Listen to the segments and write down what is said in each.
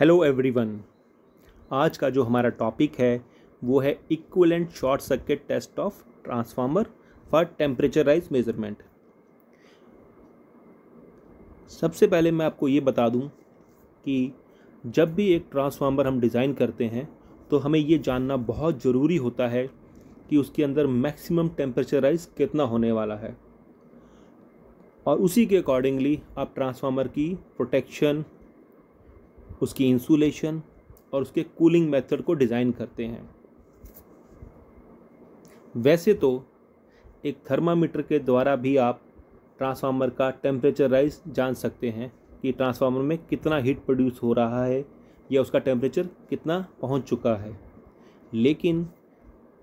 hello everyone आज का जो हमारा टॉपिक है वो है equivalent short circuit test of transformer for temperature rise measurement सबसे पहले मैं आपको ये बता दूं कि जब भी एक ट्रांसफार्मर हम डिज़ाइन करते हैं तो हमें ये जानना बहुत ज़रूरी होता है कि उसके अंदर मैक्सिमम टेम्परेचराइज कितना होने वाला है और उसी के अकॉर्डिंगली आप ट्रांसफार्मर की प्रोटेक्शन उसकी इंसुलेशन और उसके कूलिंग मेथड को डिज़ाइन करते हैं वैसे तो एक थर्मामीटर के द्वारा भी आप ट्रांसफार्मर का टेम्परेचर राइज जान सकते हैं कि ट्रांसफार्मर में कितना हीट प्रोड्यूस हो रहा है या उसका टेम्परेचर कितना पहुंच चुका है लेकिन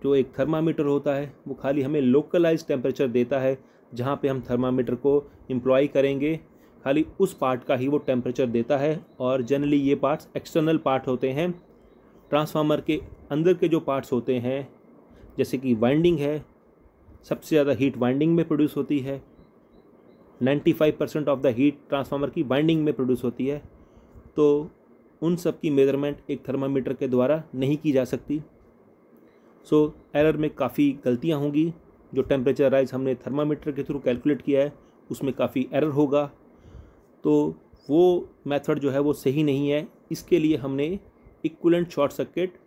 जो एक थर्मामीटर होता है वो खाली हमें लोकलाइज टेम्परेचर देता है जहाँ पे हम थर्मामीटर को एम्प्लॉय करेंगे खाली उस पार्ट का ही वो टेम्परेचर देता है और जनरली ये पार्ट्स एक्सटर्नल पार्ट होते हैं ट्रांसफार्मर के अंदर के जो पार्ट्स होते हैं जैसे कि वाइंडिंग है सबसे ज़्यादा हीट वाइंडिंग में प्रोड्यूस होती है 95 percent of the heat transformer की वाइंडिंग में प्रोड्यूस होती है तो उन सब की मेजरमेंट एक थर्मामीटर के द्वारा नहीं की जा सकती सो so, एरर में काफ़ी गलतियाँ होंगी जो टेम्परेचर राइज हमने थर्मामीटर के थ्रू कैलकुलेट किया है उसमें काफ़ी एरर होगा तो वो मेथड जो है वो सही नहीं है इसके लिए हमने इक्वलेंट शॉर्ट सर्किट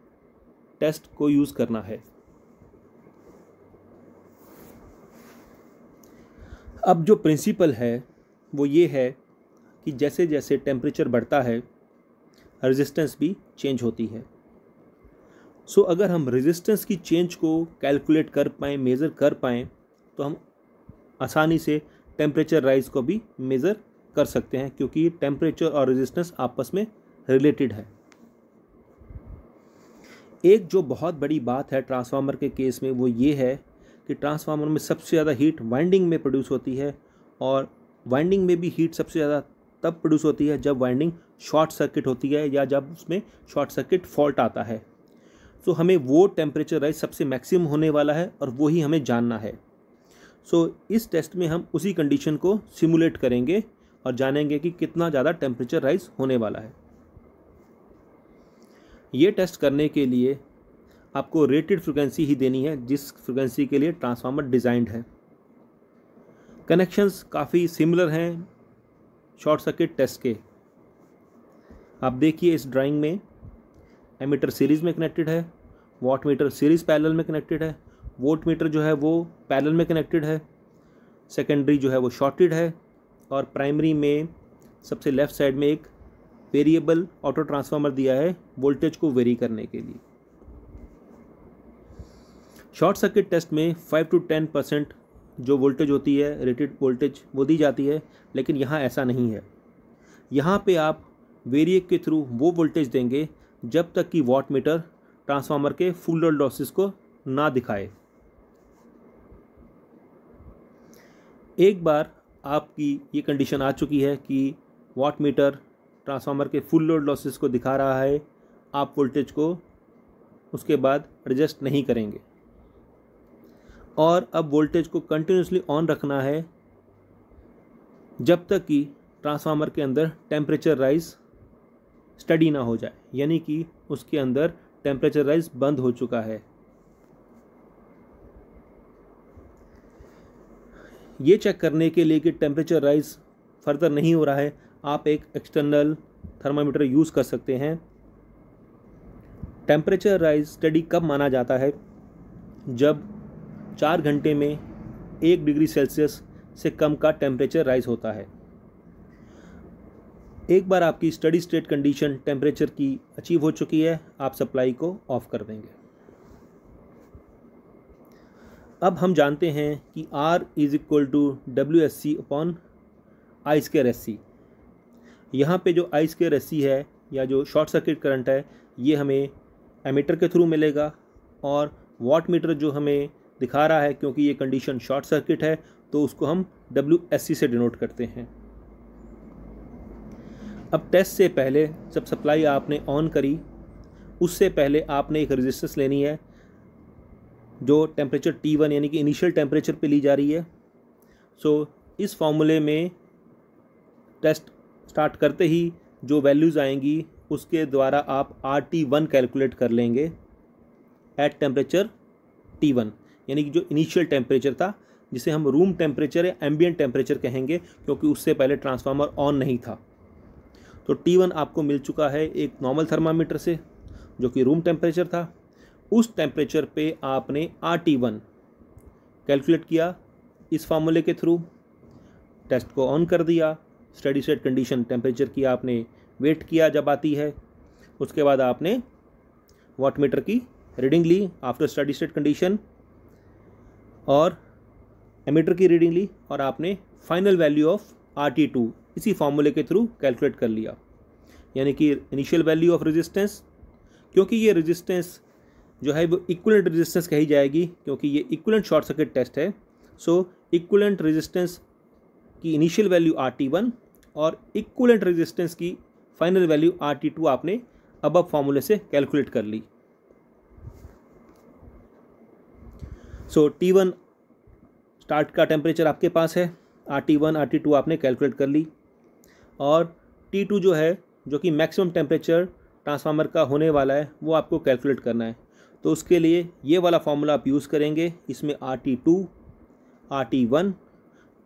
टेस्ट को यूज़ करना है अब जो प्रिंसिपल है वो ये है कि जैसे जैसे टेम्परेचर बढ़ता है रेजिस्टेंस भी चेंज होती है सो so, अगर हम रेजिस्टेंस की चेंज को कैलकुलेट कर पाएँ मेज़र कर पाएँ तो हम आसानी से टेम्परेचर राइज को भी मेज़र कर सकते हैं क्योंकि टेम्परेचर और रेजिस्टेंस आपस में रिलेटेड है एक जो बहुत बड़ी बात है ट्रांसफार्मर के केस में वो ये है कि ट्रांसफार्मर में सबसे ज़्यादा हीट वाइंडिंग में प्रोड्यूस होती है और वाइंडिंग में भी हीट सबसे ज़्यादा तब प्रोड्यूस होती है जब वाइंडिंग शॉर्ट सर्किट होती है या जब उसमें शॉर्ट सर्किट फॉल्ट आता है सो हमें वो टेम्परेचर राइज सबसे मैक्सिमम होने वाला है और वही हमें जानना है सो इस टेस्ट में हम उसी कंडीशन को सिमुलेट करेंगे और जानेंगे कि कितना ज़्यादा टेम्परेचर राइज होने वाला है ये टेस्ट करने के लिए आपको रेटेड फ्रिक्वेंसी ही देनी है जिस फ्रिक्वेंसी के लिए ट्रांसफार्मर डिज़ाइंड है कनेक्शंस काफ़ी सिमिलर हैं शॉर्ट सर्किट टेस्ट के आप देखिए इस ड्राइंग में एमीटर सीरीज़ में कनेक्टेड है वॉट मीटर सीरीज़ पैरल में कनेक्टेड है वोट मीटर जो है वो पैरल में कनेक्टेड है सेकेंडरी जो है वो शॉर्टेड है और प्राइमरी में सबसे लेफ़्ट साइड में एक वेरिएबल ऑटो ट्रांसफार्मर दिया है वोल्टेज को वेरी करने के लिए शॉर्ट सर्किट टेस्ट में फाइव टू टेन परसेंट जो वोल्टेज होती है रेटेड वोल्टेज वो दी जाती है लेकिन यहाँ ऐसा नहीं है यहाँ पे आप वेरिएक के थ्रू वो वोल्टेज देंगे जब तक कि वाट मीटर ट्रांसफार्मर के फुल लोड लॉसेस को ना दिखाए एक बार आपकी ये कंडीशन आ चुकी है कि वाट मीटर ट्रांसफार्मर के फुल लोड लॉसेस को दिखा रहा है आप वोल्टेज को उसके बाद एडजस्ट नहीं करेंगे और अब वोल्टेज को कंटिन्यूसली ऑन रखना है जब तक कि ट्रांसफार्मर के अंदर टेम्परेचर राइज स्टडी ना हो जाए यानी कि उसके अंदर टेम्परेचर राइज बंद हो चुका है ये चेक करने के लिए कि टेम्परेचर राइज फर्दर नहीं हो रहा है आप एक एक्सटर्नल थर्मामीटर यूज़ कर सकते हैं टेम्परेचर राइज स्टडी कब माना जाता है जब चार घंटे में एक डिग्री सेल्सियस से कम का टेम्परेचर राइज होता है एक बार आपकी स्टडी स्टेट कंडीशन टेम्परेचर की अचीव हो चुकी है आप सप्लाई को ऑफ कर देंगे अब हम जानते हैं कि R is equal to W S C upon I square S C यहाँ पर जो आई स्केयर एस सी है या जो शॉर्ट सर्किट करंट है ये हमें एमीटर के थ्रू मिलेगा और वाट मीटर जो हमें दिखा रहा है क्योंकि ये कंडीशन शॉर्ट सर्किट है तो उसको हम डब्ल्यू एस सी से डिनोट करते हैं अब टेस्ट से पहले जब सप्लाई आपने ऑन करी उससे पहले आपने एक रेजिस्टेंस लेनी है जो टेम्परेचर टी वन यानी कि इनिशियल टेम्परेचर पे ली जा रही है सो so, इस फॉर्मूले में टेस्ट स्टार्ट करते ही जो वैल्यूज़ आएंगी उसके द्वारा आप आर टी वन कैलकुलेट कर लेंगे एट टेम्परेचर टी वन यानी कि जो इनिशियल टेम्परेचर था जिसे हम रूम टेम्परेचर या एम्बियन टेम्परेचर कहेंगे क्योंकि उससे पहले ट्रांसफार्मर ऑन नहीं था तो टी वन आपको मिल चुका है एक नॉर्मल थर्मामीटर से जो कि रूम टेम्परेचर था उस टेम्परेचर पे आपने आर टी वन कैलकुलेट किया इस फार्मूले के थ्रू टेस्ट को ऑन कर दिया स्टडी सेट कंडीशन टेम्परेचर की आपने वेट किया जब आती है उसके बाद आपने वाट मीटर की रीडिंग ली आफ्टर स्टडी सेट कंडीशन और एमीटर की रीडिंग ली और आपने final value of R T two इसी फार्मूले के थ्रू कैलकुलेट कर लिया यानी कि इनिशियल वैल्यू ऑफ रेजिस्टेंस क्योंकि ये रेजिस्टेंस जो है वो इक्वलेंट रेजिस्टेंस कही जाएगी क्योंकि ये इक्वलेंट शॉर्ट सर्किट टेस्ट है सो इक्वलेंट रेजिस्टेंस की initial value R T one और इक्वलेंट रेजिस्टेंस की final value R T two आपने अब फॉर्मूले से कैलकुलेट कर ली सो टी वन स्टार्ट का टेम्परेचर आपके पास है R T one R T two आपने कैलकुलेट कर ली और टी टू जो है जो कि मैक्सिमम टेम्परेचर ट्रांसफार्मर का होने वाला है वो आपको कैलकुलेट करना है तो उसके लिए ये वाला फार्मूला आप यूज़ करेंगे इसमें R T two R T one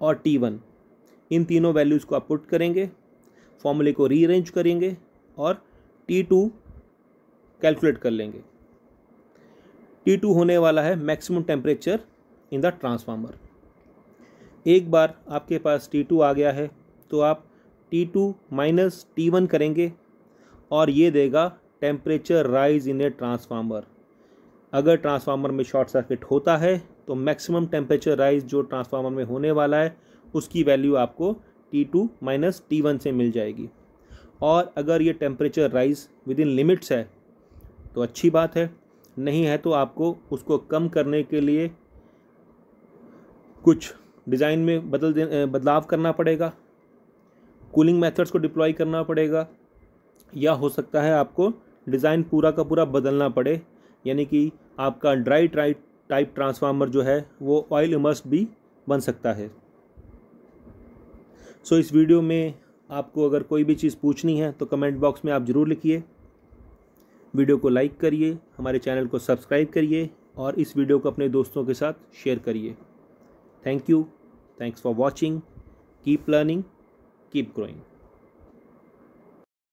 और टी वन इन तीनों वैल्यूज़ को आप पुट करेंगे फॉर्मूले को रीअरेंज करेंगे और टी टू कैलकुलेट कर लेंगे टी टू होने वाला है maximum temperature in the transformer एक बार आपके पास टी टू आ गया है तो आप T two minus T one करेंगे और ये देगा temperature rise in a transformer अगर ट्रांसफार्मर में शॉर्ट सर्किट होता है तो मैक्सिमम टेम्परेचर राइज जो ट्रांसफार्मर में होने वाला है उसकी वैल्यू आपको T two minus T one से मिल जाएगी और अगर ये temperature rise within limits है तो अच्छी बात है नहीं है तो आपको उसको कम करने के लिए कुछ डिज़ाइन में बदल दे बदलाव करना पड़ेगा कूलिंग मेथड्स को डिप्लॉय करना पड़ेगा या हो सकता है आपको डिज़ाइन पूरा का पूरा बदलना पड़े यानी कि आपका ड्राई ट्राई टाइप ट्रांसफार्मर जो है वो ऑयल इमर्स्ड भी बन सकता है सो so, इस वीडियो में आपको अगर कोई भी चीज़ पूछनी है तो कमेंट बॉक्स में आप ज़रूर लिखिए वीडियो को लाइक करिए हमारे चैनल को सब्सक्राइब करिए और इस वीडियो को अपने दोस्तों के साथ शेयर करिए thank you thanks for watching keep learning keep growing